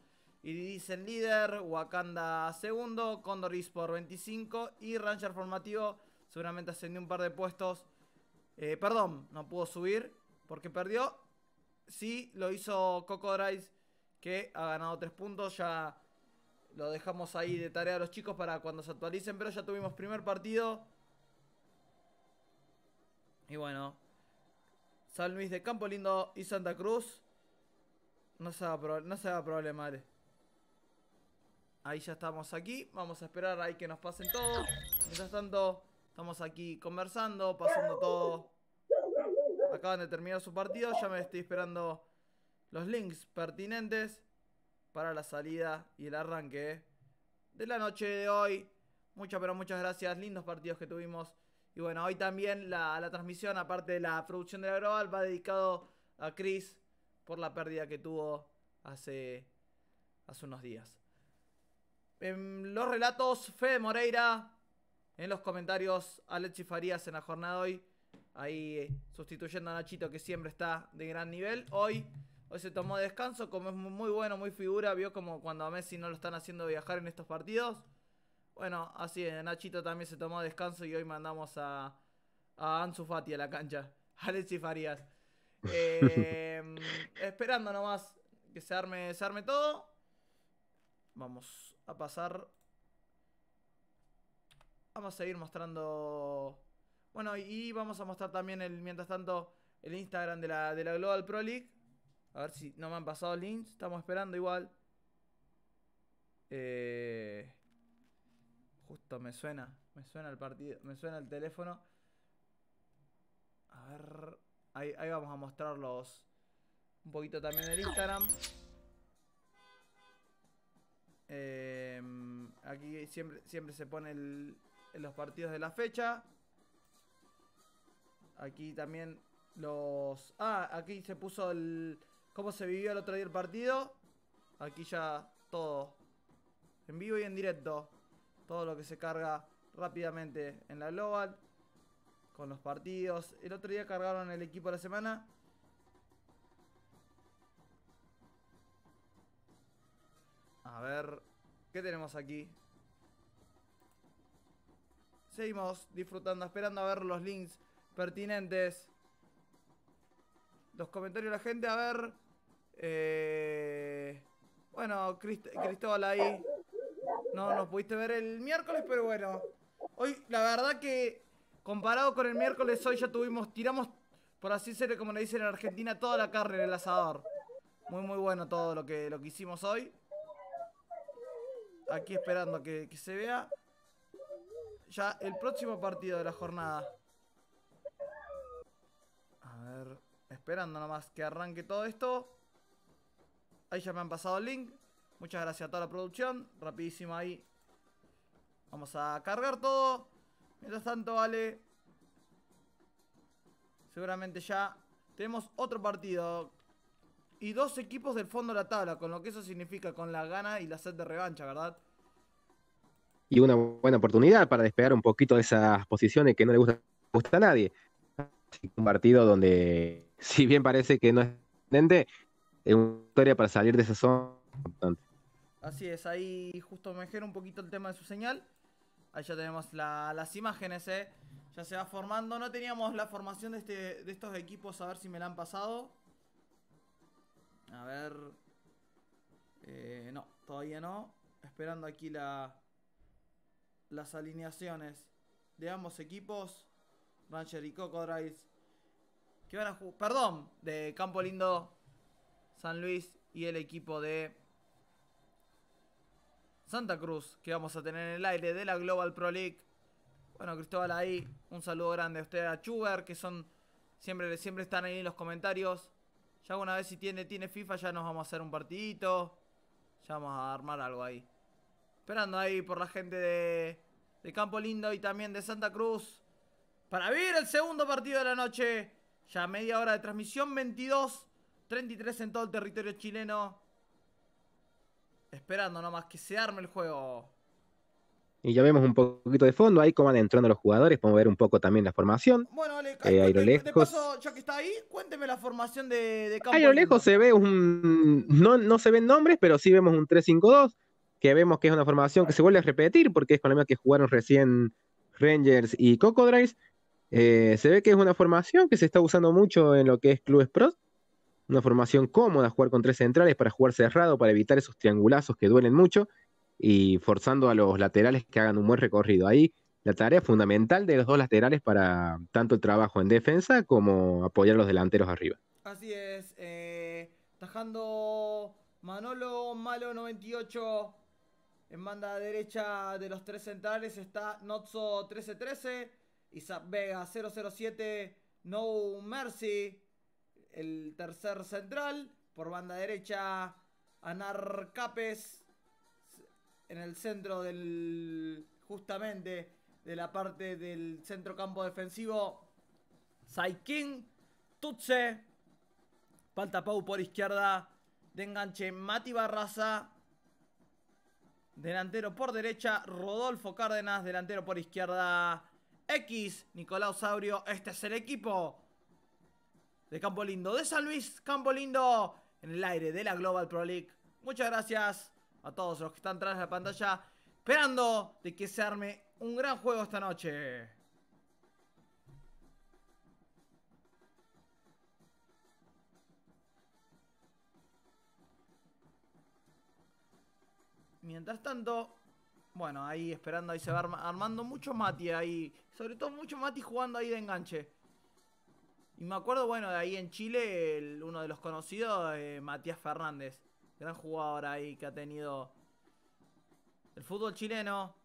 Y Dicen líder, Wakanda segundo, Condoris por 25 y Ranger Formativo seguramente ascendió un par de puestos. Eh, perdón, no pudo subir porque perdió. Sí, lo hizo Coco Drive que ha ganado tres puntos. Ya lo dejamos ahí de tarea a los chicos para cuando se actualicen, pero ya tuvimos primer partido y bueno, San Luis de Campo Lindo y Santa Cruz no se va a, no se va a Ahí ya estamos aquí. Vamos a esperar ahí que nos pasen todo. Mientras tanto, estamos aquí conversando, pasando todo. Acaban de terminar su partido. Ya me estoy esperando los links pertinentes para la salida y el arranque de la noche de hoy. Muchas, pero muchas gracias. Lindos partidos que tuvimos. Y bueno, hoy también la, transmisión, aparte de la producción de la Global, va dedicado a Chris por la pérdida que tuvo hace, hace unos días. En em, los relatos, Fede Moreira. En los comentarios, Alexi Farías en la jornada hoy. Ahí eh, sustituyendo a Nachito, que siempre está de gran nivel. Hoy, hoy se tomó descanso, como es muy bueno, muy figura. Vio como cuando a Messi no lo están haciendo viajar en estos partidos. Bueno, así es, Nachito también se tomó descanso y hoy mandamos a, a Ansu Fati a la cancha. Alexi Farías. Em, esperando nomás que se arme, se arme todo. Vamos a pasar. Vamos a seguir mostrando. Bueno, y vamos a mostrar también el, mientras tanto, el Instagram de la, de la Global Pro League. A ver si no me han pasado links. Estamos esperando igual. Eh. Justo me suena. Me suena el partido. Me suena el teléfono. A ver. Ahí, vamos a mostrarlos. Un poquito también el Instagram. Em, aquí siempre, siempre se pone los partidos de la fecha. Aquí también los... Ah, aquí se puso el... Cómo se vivió el otro día el partido. Aquí ya todo. En vivo y en directo todo lo que se carga rápidamente en la global, con los partidos. El otro día cargaron el equipo de la semana. A ver, ¿qué tenemos aquí? Seguimos disfrutando, esperando a ver los links pertinentes. Los comentarios de la gente, a ver. Eh, bueno, Cristóbal ahí no no pudiste ver el miércoles, pero bueno. Hoy, la verdad que comparado con el miércoles, hoy ya tuvimos, tiramos, por así ser como le dicen en Argentina, toda la carne en el asador. Muy, muy bueno todo lo que, lo que hicimos hoy. Aquí esperando que, que se vea ya el próximo partido de la jornada. A ver, esperando nomás que arranque todo esto. Ahí ya me han pasado el link. Muchas gracias a toda la producción. Rapidísimo ahí. Vamos a cargar todo. Mientras tanto, vale. Seguramente ya tenemos otro partido. Y dos equipos del fondo de la tabla. Con lo que eso significa. Con la gana y la sed de revancha, ¿verdad? Y una buena oportunidad para despegar un poquito de esas posiciones que no le gusta, a nadie. Un partido donde, si bien parece que no es es una historia para salir de esa zona importante. Así es, ahí justo me un poquito el tema de su señal. Ahí ya tenemos las imágenes, ¿eh? Ya se va formando. No teníamos la formación de, este, estos equipos, a ver si me la han pasado. A ver... Eh, no, todavía no. Esperando aquí la, las alineaciones de ambos equipos. Rancher y Cocodrice. Que van a jugar Perdón, de Campo Lindo, San Luis y el equipo de Santa Cruz que vamos a tener en el aire de la Global Pro League. Bueno, Cristóbal ahí, un saludo grande a usted, a Chuber, que son siempre, siempre están ahí en los comentarios. Ya una vez si tiene, tiene FIFA, ya nos vamos a hacer un partidito. Ya vamos a armar algo ahí. Esperando ahí por la gente de, de Campo Lindo y también de Santa Cruz. Para vivir el segundo partido de la noche. Ya media hora de transmisión, 22, 33 en todo el territorio chileno. Esperando nomás que se arme el juego. Y ya vemos un poquito de fondo, ahí cómo van entrando los jugadores, podemos ver un poco también la formación. Bueno, Ale, eh, de, paso, ya está ahí, cuénteme la formación de, de lo lejos se ve un... No, se ven nombres, pero sí vemos un 3-5-2, que vemos que es una formación que se vuelve a repetir, porque es con la misma que jugaron recién Rangers y Cocodriles. Eh, se ve que es una formación que se está usando mucho en lo que es clubes pros, una formación cómoda, jugar con tres centrales para jugar cerrado, para evitar esos triangulazos que duelen mucho y forzando a los laterales que hagan un buen recorrido. Ahí la tarea fundamental de los dos laterales para tanto el trabajo en defensa como apoyar a los delanteros arriba. Así es, eh, tajando Manolo Malo 98 en banda derecha de los tres centrales está Notso 1313, Isaac Vega 007, No Mercy, el tercer central. Por banda derecha, Anar Capes. En el centro del. Justamente de la parte del centro campo defensivo, Saikin. Tutse. Falta por izquierda. De enganche, Mati Barraza. Delantero por derecha, Rodolfo Cárdenas. Delantero por izquierda, X. Nicolás Saurio. Este es el equipo de Campo Lindo, de San Luis, Campo Lindo, en el aire de la Global Pro League. Muchas gracias a todos los que están atrás tras la pantalla, esperando de que se arme un gran juego esta noche. Mientras tanto, bueno, ahí esperando, ahí se va armando mucho Mati ahí. Sobre todo mucho Mati jugando ahí de enganche. Y me acuerdo, bueno, de ahí en Chile, uno de los conocidos, eh, Matías Fernández. Gran jugador ahí que ha tenido el fútbol chileno.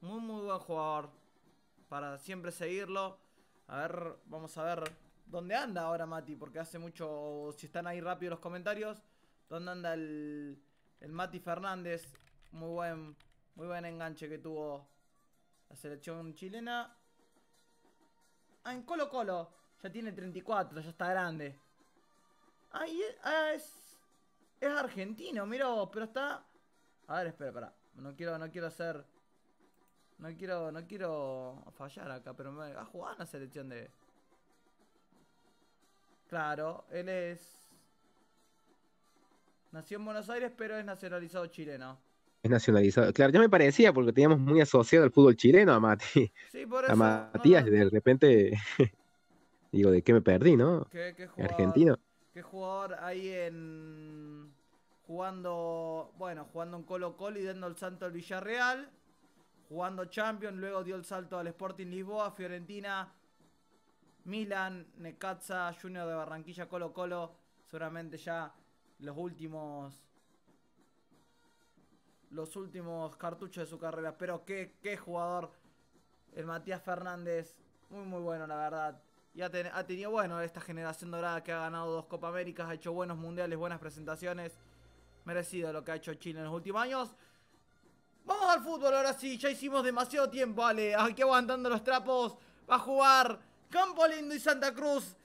Muy, muy buen jugador. Para siempre seguirlo. A ver, vamos a ver dónde anda ahora Mati. Porque hace mucho, si están ahí rápido los comentarios, dónde anda el, el Mati Fernández. Muy buen, muy buen enganche que tuvo la selección chilena. Ah, en Colo Colo. Ya tiene 34, ya está grande. Ay, ah, ah, es, es, argentino, mira pero está. A ver, espera, espera. No quiero, no quiero hacer. No quiero, no quiero fallar acá, pero me a jugar la selección de. Claro, él es. Nació en Buenos Aires, pero es nacionalizado chileno. Es nacionalizado. Claro, ya me parecía porque teníamos muy asociado al fútbol chileno a Mati. Sí, por eso. A Matías, de repente. Digo, ¿de qué me perdí, no? ¿Qué, jugador, Argentino. ¿Qué jugador hay en. jugando. Bueno, jugando en Colo Colo y dando el salto al Villarreal. Jugando Champions, luego dio el salto al Sporting Lisboa, Fiorentina, Milan, Necaxa, Junior de Barranquilla, Colo Colo. Seguramente ya los últimos los últimos cartuchos de su carrera. Pero qué, qué jugador el Matías Fernández. Muy, muy bueno, la verdad. Y ha, tenido, bueno, esta generación dorada que ha ganado dos Copa Américas, ha hecho buenos mundiales, buenas presentaciones. Merecido lo que ha hecho Chile en los últimos años. Vamos al fútbol ahora sí, ya hicimos demasiado tiempo, Ale. Aquí aguantando los trapos. Va a jugar Campo Lindo y Santa Cruz.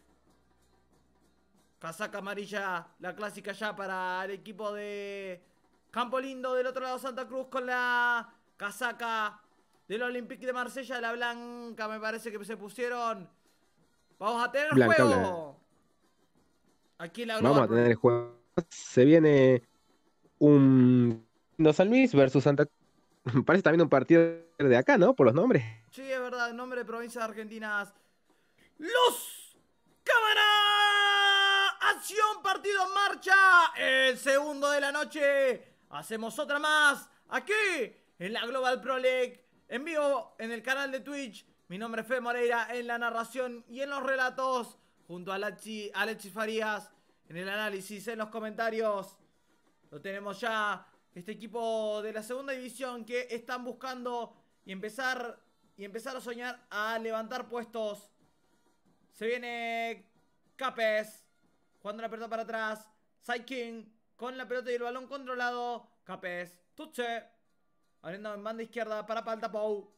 Casaca amarilla, la clásica ya para el equipo de Campo Lindo. Del otro lado Santa Cruz con la casaca del Olympique de Marsella, la blanca me parece que se pusieron. Vamos a tener el juego. Aquí Aquí la Vamos a tener el juego. Se viene un San Luis versus Santa Parece también un partido de acá, ¿no? Por los nombres. Sí, es verdad, el nombre de provincias argentinas. Los Cámara Acción Partido en marcha. El segundo de la noche. Hacemos otra más aquí en la Global Pro League. En vivo en el canal de Twitch mi nombre es Fe Moreira en la narración y en los relatos, junto a Alexis Farías en el análisis, en los comentarios. Lo tenemos ya, este equipo de la segunda división que están buscando y empezar, y empezar a soñar a levantar puestos. Se viene Capes, jugando la pelota para atrás. Saikin con la pelota y el balón controlado. Capes, Tuche, abriendo en banda izquierda para pau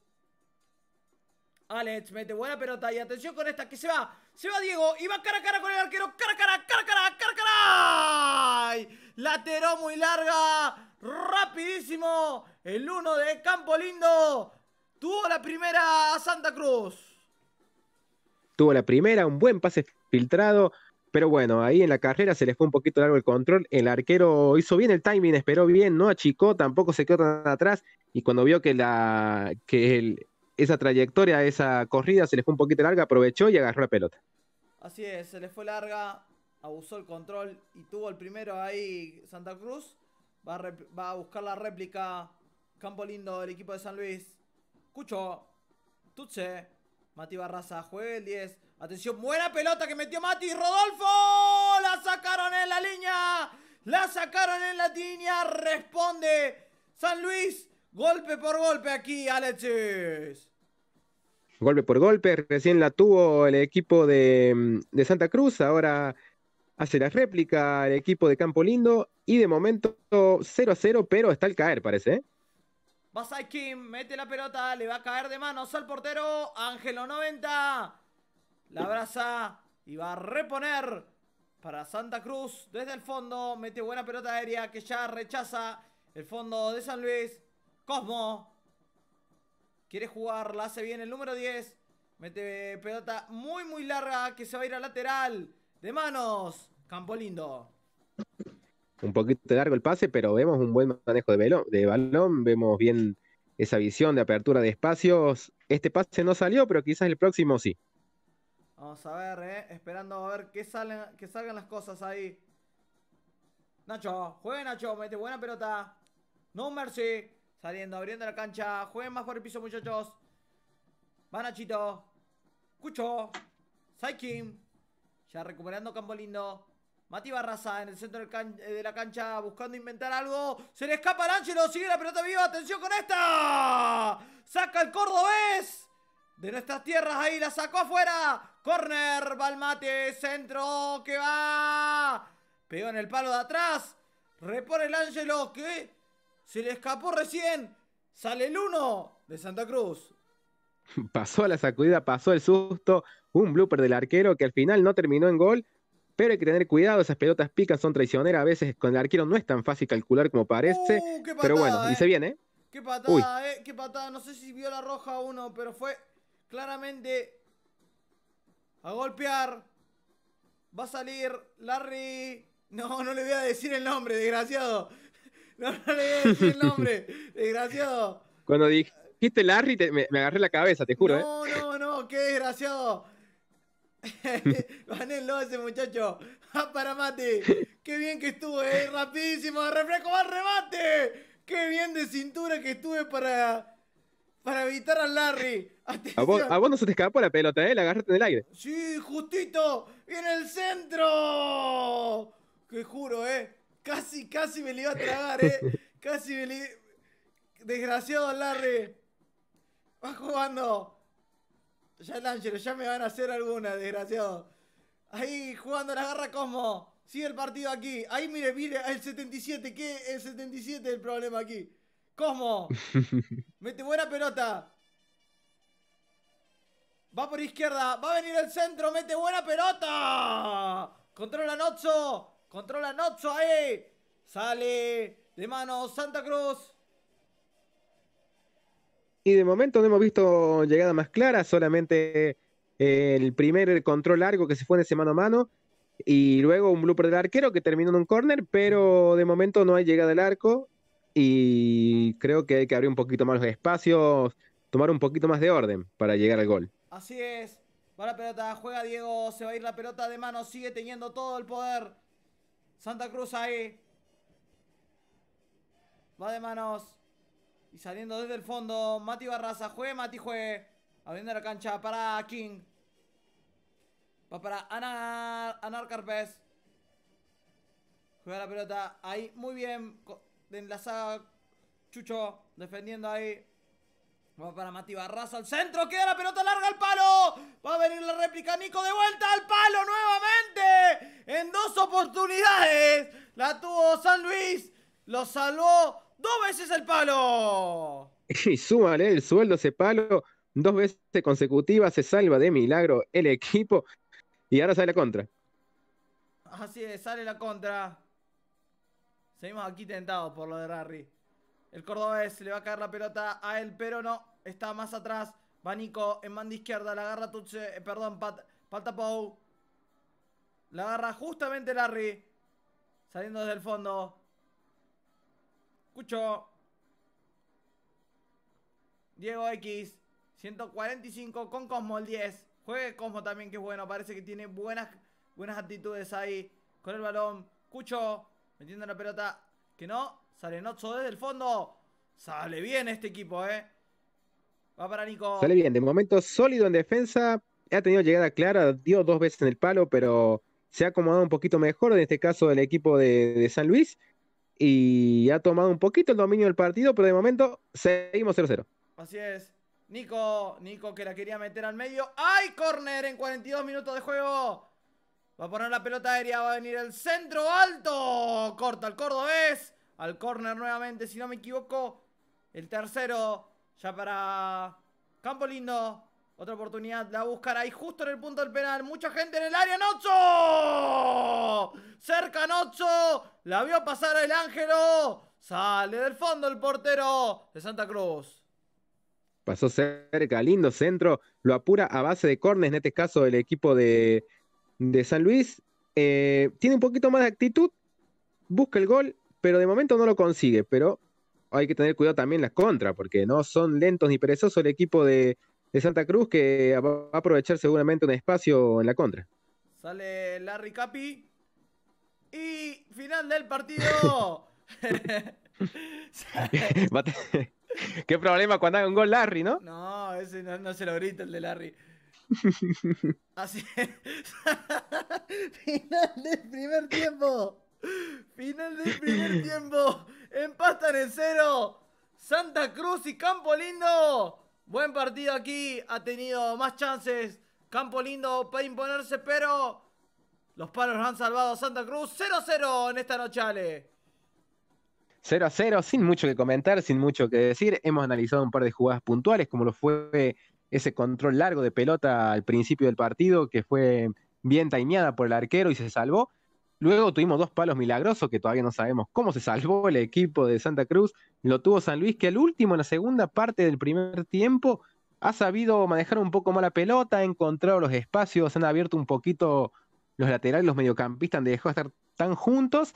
Alex mete buena pelota y atención con esta que se va. Se va Diego y va cara a cara con el arquero. Cara a cara, cara a cara, cara a cara. Lateró muy larga. Rapidísimo. El uno de Campo Lindo. Tuvo la primera a Santa Cruz. Tuvo la primera, un buen pase filtrado. Pero bueno, ahí en la carrera se le fue un poquito largo el control. El arquero hizo bien el timing, esperó bien, no achicó, tampoco se quedó tan atrás. Y cuando vio que, la, que el, esa trayectoria, esa corrida se le fue un poquito larga, aprovechó y agarró la pelota. Así es, se le fue larga, abusó el control y tuvo el primero ahí Santa Cruz. Va a, buscar la réplica. Campo lindo del equipo de San Luis. Cucho, Tutse, Mati Barraza, juega el 10. Atención, buena pelota que metió Mati. Rodolfo, la sacaron en la línea. La sacaron en la línea. Responde San Luis. Golpe por golpe aquí, Alexis golpe por golpe. Recién la tuvo el equipo mm, de, Santa Cruz, ahora hace la réplica el equipo de Campo Lindo y de momento 0 a 0, pero está al caer, parece. ¿eh? Kim, mete la pelota, le va a caer de manos al portero Ángelo 90. La abraza y va a reponer para Santa Cruz desde el fondo. Mete buena pelota aérea que ya rechaza el fondo de San Luis. Cosmo Quiere jugar, la hace bien el número 10. Mete pelota muy muy larga que se va a ir a lateral. De manos, campo lindo. Un poquito largo el pase, pero vemos un buen manejo de, de balón. Vemos bien esa visión de apertura de espacios. Este pase no salió, pero quizás el próximo sí. Vamos a ver, eh, esperando a ver que, que salgan las cosas ahí. Nacho, juega Nacho, mete buena pelota. No mercy. Saliendo, abriendo la cancha. Jueguen más por el piso, muchachos. Chito. Cucho. Saikin. Ya recuperando campo lindo. Mati Barraza en el centro eh, de la cancha buscando inventar algo. Se le escapa al Ángelo. Sigue la pelota viva. Atención con esta. Saca el cordobés. De nuestras tierras ahí la sacó afuera. Corner. Balmate. Centro. Que va. Pegó en el palo de atrás. Repone el Ángelo. Que se le escapó recién. Sale el uno de Santa Cruz. Pasó la sacudida, pasó el susto. Un blooper del arquero que al final no terminó en gol. Pero hay que tener cuidado, esas pelotas picas son traicioneras. A veces con el arquero no es tan fácil calcular como parece. Uh, pero bueno, dice y eh. se viene. ¿eh? Qué patada, eh. Qué patada. No sé si vio la roja uno, pero fue claramente a golpear. Va a salir Larry. No, no le voy a decir el nombre, desgraciado. No, le voy el nombre. Desgraciado. Cuando dijiste Larry, me, agarré la cabeza, te juro. ¿eh? No, no, no, qué desgraciado. Vanelo ese muchacho. ¡Ah, para mate. ¡Qué bien que estuve! Eh! ¡Rapidísimo! reflejo! ¡Al remate! ¡Qué bien de cintura que estuve para, para evitar a Larry! A vos, no se te escapó la pelota, ¿eh? La agarraste en el aire. ¡Sí, justito! ¡Viene el centro! ¡Qué juro, ¿eh? Casi, casi me lo iba a tragar, eh. Casi me lo Desgraciado Larry. Va jugando. Ya el Ángel, ya me van a hacer alguna, desgraciado. Ahí jugando la garra Cosmo. Sigue el partido aquí. Ahí mire, mire, el 77. ¿Qué? El 77 el problema aquí. Cosmo. Mete buena pelota. Va por izquierda. Va a venir el centro. Mete buena pelota. Controla Nozzo. Controla Nozzo! ahí. Sale de mano Santa Cruz. Y de momento no hemos visto llegada más clara, solamente eh, el primer control largo que se fue en ese mano a mano y luego un blooper del arquero que terminó en un corner, pero de momento no hay llegada al arco y creo que hay que abrir un poquito más los espacios, tomar un poquito más de orden para llegar al gol. Así es, Para la pelota, juega Diego, se va a ir la pelota de mano, sigue teniendo todo el poder Santa Cruz ahí. Va de manos. Y saliendo desde el fondo. Mati Barraza. Juegue, Mati juegue. Abriendo la cancha para King. Va para Anar, Anar Carpes. Juega la pelota ahí. Muy bien. de Chucho. Defendiendo ahí. Va para Mati Barraza al centro, queda la pelota larga al palo. Va a venir la réplica Nico de vuelta al palo nuevamente. En dos oportunidades la tuvo San Luis. Lo salvó dos veces el palo. Y súmale el sueldo ese palo. Dos veces consecutivas se salva de milagro el equipo. Y ahora sale la contra. Así es, sale la contra. Seguimos aquí tentados por lo de Rarry. El cordobés le va a caer la pelota a él, pero no. Está más atrás. Va Nico en manda izquierda. La agarra Tuche. Eh, perdón, Pat, pau. La agarra justamente Larry. Saliendo desde el fondo. Cucho. Diego X. 145 con Cosmo el 10. Juegue Cosmo también, que es bueno. Parece que tiene buenas, buenas actitudes ahí. Con el balón. Cucho. Metiendo la pelota. Que no. Sale Notso desde el fondo. Sale bien este equipo, ¿eh? Va para Nico. Sale bien. De momento sólido en defensa. Ha tenido llegada clara. Dio dos veces en el palo, pero se ha acomodado un poquito mejor. En este caso, del equipo de, San Luis. Y ha tomado un poquito el dominio del partido, pero de momento seguimos 0-0. Así es. Nico, Nico que la quería meter al medio. ¡Ay, córner! en 42 minutos de juego! Va a poner la pelota aérea, va a venir el centro alto. Corta el cordobés al córner nuevamente, si no me equivoco. El tercero, ya para Campo Lindo. Otra oportunidad, la buscará ahí justo en el punto del penal. Mucha gente en el área, nocho, Cerca nocho, la vio pasar el Ángelo. Sale del fondo el portero de Santa Cruz. Pasó cerca, lindo centro. Lo apura a base de córner, en este caso el equipo de, San Luis. Eh, tiene un poquito más de actitud, busca el gol, pero de momento no lo consigue, pero hay que tener cuidado también las contra porque no son lentos ni perezosos el equipo de, Santa Cruz que va a aprovechar seguramente un espacio en la contra. Sale Larry Capi y final del partido. Qué problema cuando haga un gol Larry, ¿no? No, ese no, se lo grita el de Larry. Así Final del primer tiempo. Final del primer tiempo. Empatan en cero. Santa Cruz y Campo Lindo. Buen partido aquí. Ha tenido más chances. Campo Lindo para imponerse, pero los palos han salvado a Santa Cruz. 0-0 en esta noche, Ale. 0 0, sin mucho que comentar, sin mucho que decir. Hemos analizado un par de jugadas puntuales, como lo fue ese control largo de pelota al principio del partido, que fue bien taimeada por el arquero y se salvó. Luego tuvimos dos palos milagrosos que todavía no sabemos cómo se salvó el equipo de Santa Cruz. Lo tuvo San Luis, que al último, en la segunda parte del primer tiempo, ha sabido manejar un poco más la pelota, ha encontrado los espacios, han abierto un poquito los laterales, los mediocampistas, han dejado de estar tan juntos.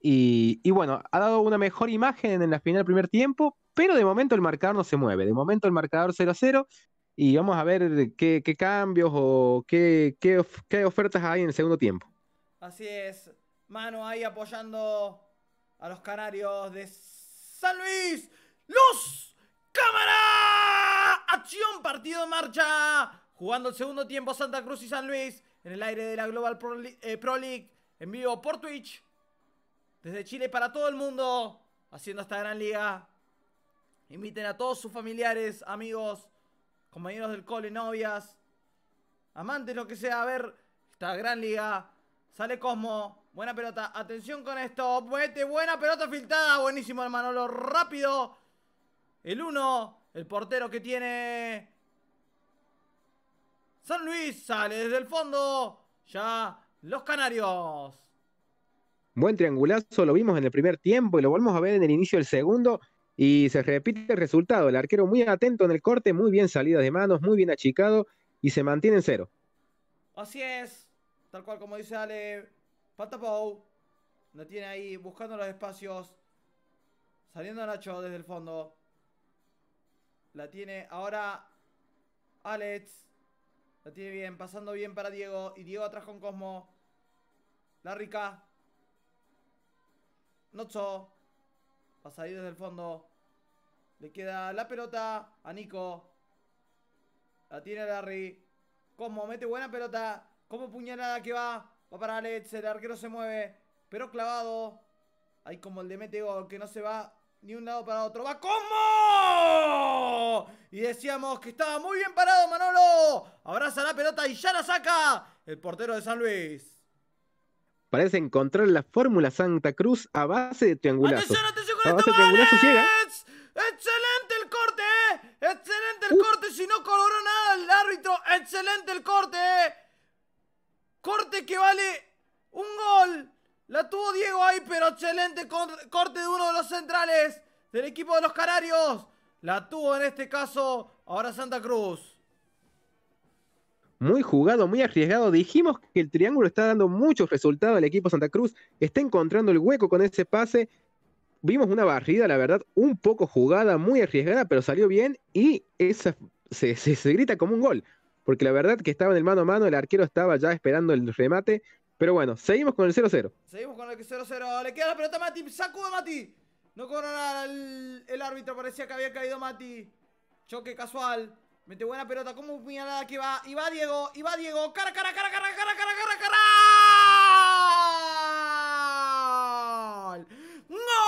Y, bueno, ha dado una mejor imagen en la final del primer tiempo, pero de momento el marcador no se mueve. De momento el marcador 0-0 y vamos a ver qué, cambios o qué, qué ofertas hay en el segundo tiempo. Así es. Mano ahí apoyando a los canarios de San Luis. ¡Luz! ¡Cámara! ¡Acción! Partido en marcha. Jugando el segundo tiempo Santa Cruz y San Luis. En el aire de la Global Pro, eh, Pro League. En vivo por Twitch. Desde Chile para todo el mundo. Haciendo esta gran liga. Inviten a todos sus familiares, amigos, compañeros del cole, novias, amantes, lo que sea, a ver esta gran liga Sale Cosmo. Buena pelota. Atención con esto. Vete, buena pelota filtrada. Buenísimo hermano, lo Rápido. El uno El portero que tiene. San Luis sale desde el fondo. Ya los canarios. Buen triangulazo, lo vimos en el primer tiempo y lo volvemos a ver en el inicio del segundo. Y se repite el resultado. El arquero muy atento en el corte, muy bien salida de manos, muy bien achicado y se mantiene en cero. Así es. Tal cual como dice Ale. pata La tiene ahí buscando los espacios. Saliendo Nacho desde el fondo. La tiene ahora Alex. La tiene bien, pasando bien para Diego. Y Diego atrás con Cosmo. La rica. Nocho. Pasa ahí desde el fondo. Le queda la pelota a Nico. La tiene Larry. Cosmo mete buena pelota. Como puñalada que va. Va para Alex. El arquero se mueve. Pero clavado. Ahí como el de Meteor que no se va ni un lado para otro. ¡Va como! Y decíamos que estaba muy bien parado Manolo. Abraza la pelota y ya la saca el portero de San Luis. Parece encontrar la fórmula Santa Cruz a base de triangulazo ¡Atención, atención con a este ¡Excelente el corte! ¡Excelente el uh. corte! Si no coloró nada el árbitro, ¡excelente el corte! Corte que vale un gol. La tuvo Diego ahí, pero excelente corte de uno de los centrales del equipo de los Canarios. La tuvo en este caso ahora Santa Cruz. Muy jugado, muy arriesgado. Dijimos que el triángulo está dando muchos resultados al equipo Santa Cruz. Está encontrando el hueco con ese pase. Vimos una barrida, la verdad, un poco jugada, muy arriesgada, pero salió bien y esa se grita como un gol porque la verdad que estaba en el mano a mano, el arquero estaba ya esperando el remate, pero bueno, seguimos con el 0-0. Seguimos con el 0-0, le queda la pelota a Mati, sacude Mati. No corra nada el, árbitro, parecía que había caído Mati. Choque casual. Mete buena pelota, cómo puñalada que va. Y va Diego, y va Diego. Cara, cara, cara, cara, cara, cara, cara, cara. ¡No!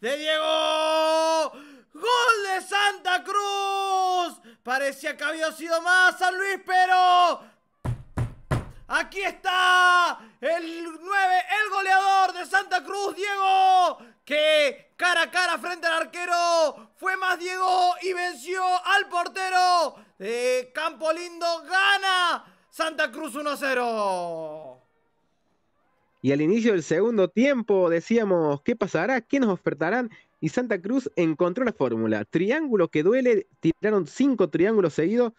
de Diego. ¡Gol de Santa Cruz! Parecía que había sido más San Luis, pero... Aquí está el 9, el goleador de Santa Cruz, Diego, que cara a cara frente al arquero fue más Diego y venció al portero de Campo Lindo. Gana Santa Cruz 1-0. Y al inicio del segundo tiempo decíamos, ¿qué pasará? ¿Qué nos ofertarán? Y Santa Cruz encontró la fórmula. Triángulo que duele, tiraron cinco triángulos seguidos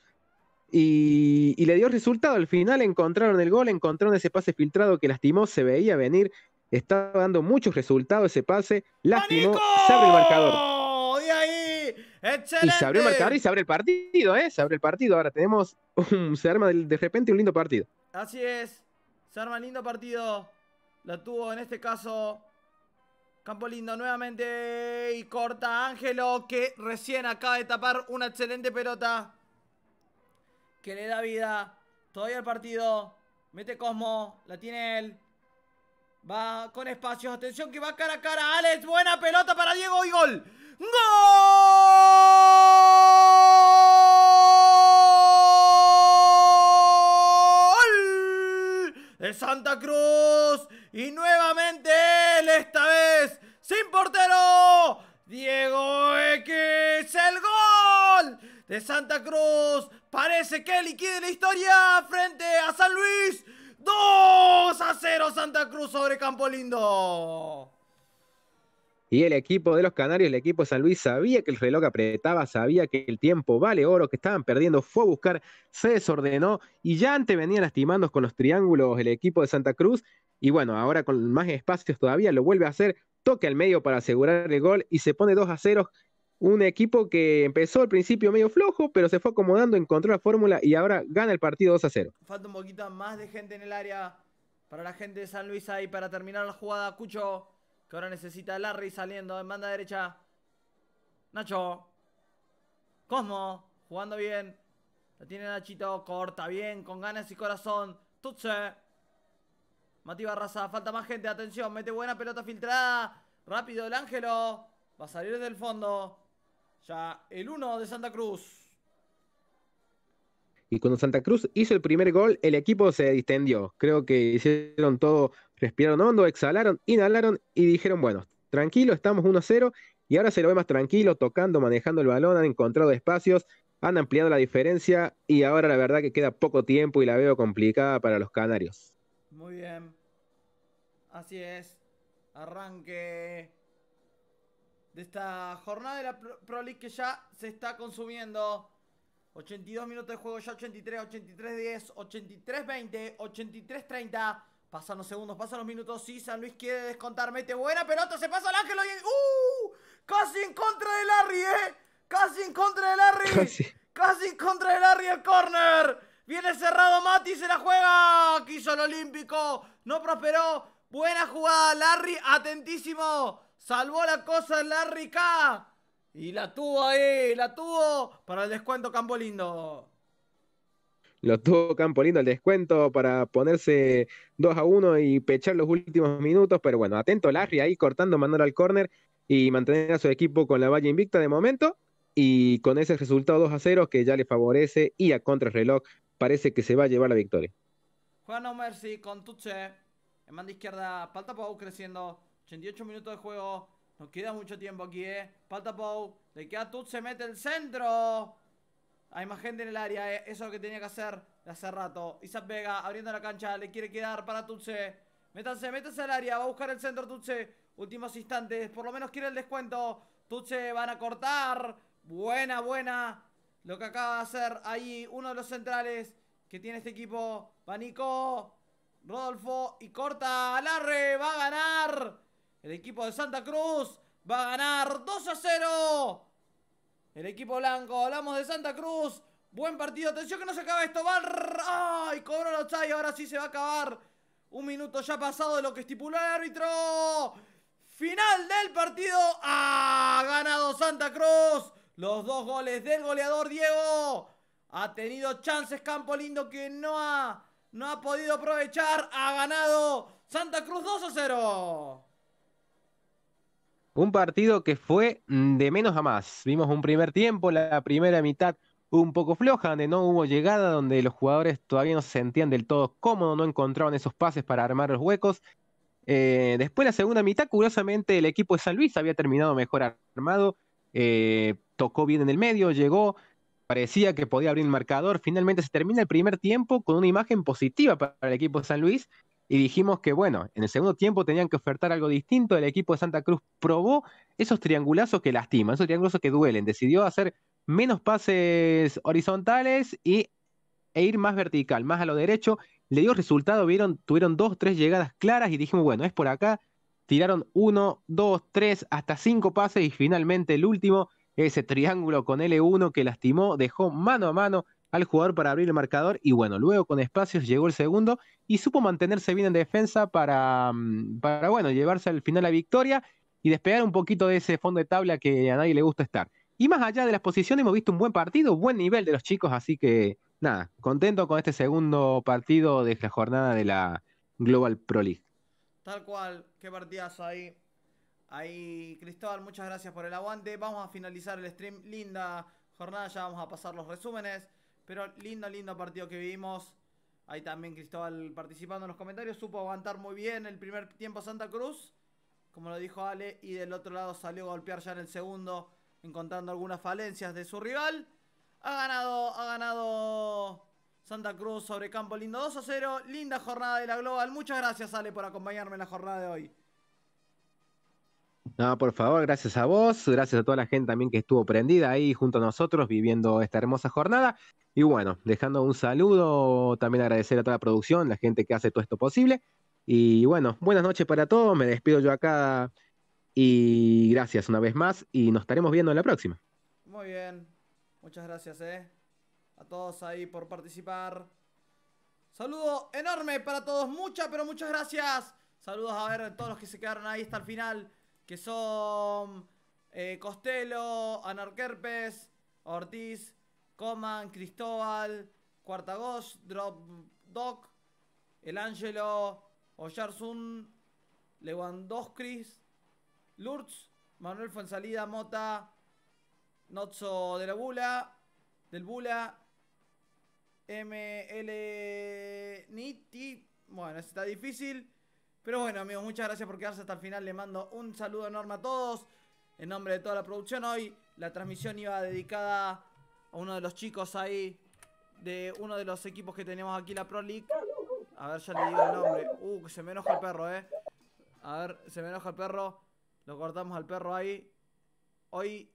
y, le dio resultado. Al final encontraron el gol, encontraron ese pase filtrado que lastimó, se veía venir. Estaba dando muchos resultados ese pase. Lastimó, se abre el marcador. Y ahí! ¡Excelente! Y se el marcador y se abre el partido, ¿eh? Se abre el partido. Ahora tenemos, un, se arma de, de repente un lindo partido. Así es, se arma un lindo partido. La tuvo en este caso Campo lindo nuevamente y corta Ángelo que recién acaba de tapar una excelente pelota que le da vida todavía el partido. Mete Cosmo, la tiene él. Va con espacios, atención que va cara a cara. Alex, buena pelota para Diego y gol. ¡Gol! Santa Cruz. Y nuevamente él, esta vez sin portero. Diego X, el gol de Santa Cruz. Parece que liquide la historia frente a San Luis. 2 a 0 Santa Cruz sobre Campo Lindo. Y el equipo de los Canarios, el equipo de San Luis, sabía que el reloj apretaba, sabía que el tiempo vale oro, que estaban perdiendo, fue a buscar, se desordenó y ya antes venían lastimando con los triángulos el equipo de Santa Cruz. Y bueno, ahora con más espacios todavía lo vuelve a hacer, toca el medio para asegurar el gol y se pone 2 a 0. Un equipo que empezó al principio medio flojo, pero se fue acomodando, encontró la fórmula y ahora gana el partido 2 a 0. Falta un poquito más de gente en el área para la gente de San Luis ahí para terminar la jugada, Cucho. Que ahora necesita Larry saliendo en banda derecha. Nacho. Cosmo. Jugando bien. La tiene Nachito. Corta bien. Con ganas y corazón. Tutse. Mati Barraza. Falta más gente. Atención. Mete buena pelota filtrada. Rápido el Ángelo. Va a salir desde el fondo. Ya el uno de Santa Cruz. Y cuando Santa Cruz hizo el primer gol, el equipo se distendió. Creo que hicieron todo respiraron hondo, exhalaron, inhalaron y dijeron, bueno, tranquilo, estamos 1-0 y ahora se lo ve más tranquilo, tocando, manejando el balón, han encontrado espacios, han ampliado la diferencia y ahora la verdad que queda poco tiempo y la veo complicada para los canarios. Muy bien. Así es. Arranque de esta jornada de la Pro League que ya se está consumiendo. 82 minutos de juego ya, 83, 83, 10, 83, 20, 83, 30. Pasan los segundos, pasan los minutos. Sí, San Luis quiere descontar. Mete buena pelota. Se pasa el ángel. ¡Uh! Casi en contra de Larry, ¿eh? Casi en contra de Larry. Casi, en contra de Larry el corner. Viene cerrado Mati. Se la juega. Quiso el olímpico. No prosperó. Buena jugada. Larry, atentísimo. Salvó la cosa Larry K. Y la tuvo ahí. La tuvo para el descuento Campo lo tuvo poniendo el descuento para ponerse 2 a 1 y pechar los últimos minutos, pero bueno, atento Larry ahí cortando, mandando al córner y mantener a su equipo con la valla invicta de momento y con ese resultado 2 a 0 que ya le favorece y a contrarreloj parece que se va a llevar la victoria. Juan No con Tuche en banda izquierda, pau creciendo, 88 minutos de juego, nos queda mucho tiempo aquí, eh. Pau. le queda Tuche, mete el centro. Hay más gente en el área, eh, eso es lo que tenía que hacer hace rato. Isaac Vega abriendo la cancha, le quiere quedar para Tuche. Métanse, métanse al área, va a buscar el centro Tuche. Últimos instantes, por lo menos quiere el descuento. Tuche van a cortar. Buena, buena. Lo que acaba de hacer ahí uno de los centrales que tiene este equipo. Panico, Rodolfo y corta. Alarre, va a ganar. El equipo de Santa Cruz va a ganar 2 a 0. El equipo blanco, hablamos de Santa Cruz. Buen partido, atención que no se acaba esto. ¡Ay! Cobró los chai, ahora sí se va a acabar. Un minuto ya pasado de lo que estipuló el árbitro. Final del partido. ha Ganado Santa Cruz. Los dos goles del goleador Diego. Ha tenido chances Campo Lindo que no ha, no ha podido aprovechar. Ha ganado Santa Cruz 2 a 0. Un partido que fue mm, de menos a más. Vimos un primer tiempo, la primera mitad un poco floja, donde no hubo llegada, donde los jugadores todavía no se sentían del todo cómodos, no encontraban esos pases para armar los huecos. Eh, después la segunda mitad, curiosamente, el equipo de San Luis había terminado mejor armado, eh, tocó bien en el medio, llegó, parecía que podía abrir el marcador. Finalmente se termina el primer tiempo con una imagen positiva para el equipo de San Luis, y dijimos que, bueno, en el segundo tiempo tenían que ofertar algo distinto. El equipo de Santa Cruz probó esos triangulazos que lastiman, esos triangulazos que duelen. Decidió hacer menos pases horizontales y, e ir más vertical, más a lo derecho. Le dio resultado, vieron, tuvieron dos, tres llegadas claras y dijimos, bueno, es por acá. Tiraron uno, dos, tres, hasta cinco pases y finalmente el último, ese triángulo con L1 que lastimó, dejó mano a mano al jugador para abrir el marcador y bueno, luego con espacios llegó el segundo y supo mantenerse bien en defensa para, mm, para bueno, llevarse al final la victoria y despegar un poquito de ese fondo de tabla que a nadie le gusta estar. Y más allá de las posiciones hemos visto un buen partido, buen nivel de los chicos, así que nada, contento con este segundo partido de la jornada de la Global Pro League. Tal cual, qué partidazo ahí. Ahí, Cristóbal, muchas gracias por el aguante. Vamos a finalizar el stream. Linda jornada, ya vamos a pasar los resúmenes. Pero lindo, lindo partido que vimos. Ahí también Cristóbal participando en los comentarios. Supo aguantar muy bien el primer tiempo Santa Cruz. Como lo dijo Ale. Y del otro lado salió a golpear ya en el segundo. Encontrando algunas falencias de su rival. Ha ganado, ha ganado Santa Cruz sobre Campo Lindo 2 a 0. Linda jornada de la Global. Muchas gracias Ale por acompañarme en la jornada de hoy. No, por favor, gracias a vos, gracias a toda la gente también que estuvo prendida ahí junto a nosotros viviendo esta hermosa jornada. Y bueno, dejando un saludo, también agradecer a toda la producción, la gente que hace todo esto posible. Y bueno, buenas noches para todos, me despido yo acá y gracias una vez más y nos estaremos viendo en la próxima. Muy bien, muchas gracias eh. a todos ahí por participar. Saludo enorme para todos, muchas pero muchas gracias. Saludos a ver a todos los que se quedaron ahí hasta el final que son eh, Costello, Anarquerpes, Ortiz, Coman, Cristóbal, Cuartagos, Drop Doc, El Ángelo, Oyarsun, Lewandowski, Lurz. Manuel Fuensalida, Mota, Notso de la Bula, del Bula, ML Niti. Bueno, está difícil. Pero bueno, amigos, muchas gracias por quedarse hasta el final. Le mando un saludo enorme a todos. En nombre de toda la producción, hoy la transmisión iba dedicada a uno de los chicos ahí, de uno de los equipos que tenemos aquí, la Pro League. A ver, ya le digo el nombre. Uh, se me enoja el perro, eh. A ver, se me enoja el perro. Lo cortamos al perro ahí. Hoy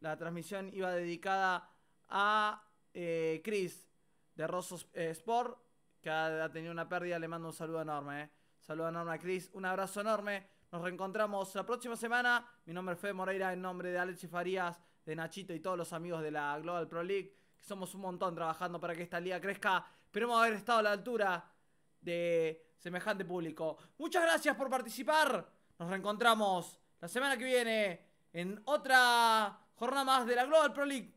la transmisión iba dedicada a eh, Chris de Rosso eh, Sport, que ha, tenido una pérdida. Le mando un saludo enorme, eh. Saludos a Norma Cris, un abrazo enorme. Nos reencontramos la próxima semana. Mi nombre es Fede Moreira, en nombre de Alexi Farías, de Nachito y todos los amigos de la Global Pro League, que somos un montón trabajando para que esta liga crezca. Esperemos haber estado a la altura de semejante público. Muchas gracias por participar. Nos reencontramos la semana que viene en otra jornada más de la Global Pro League.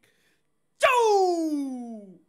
¡Chau!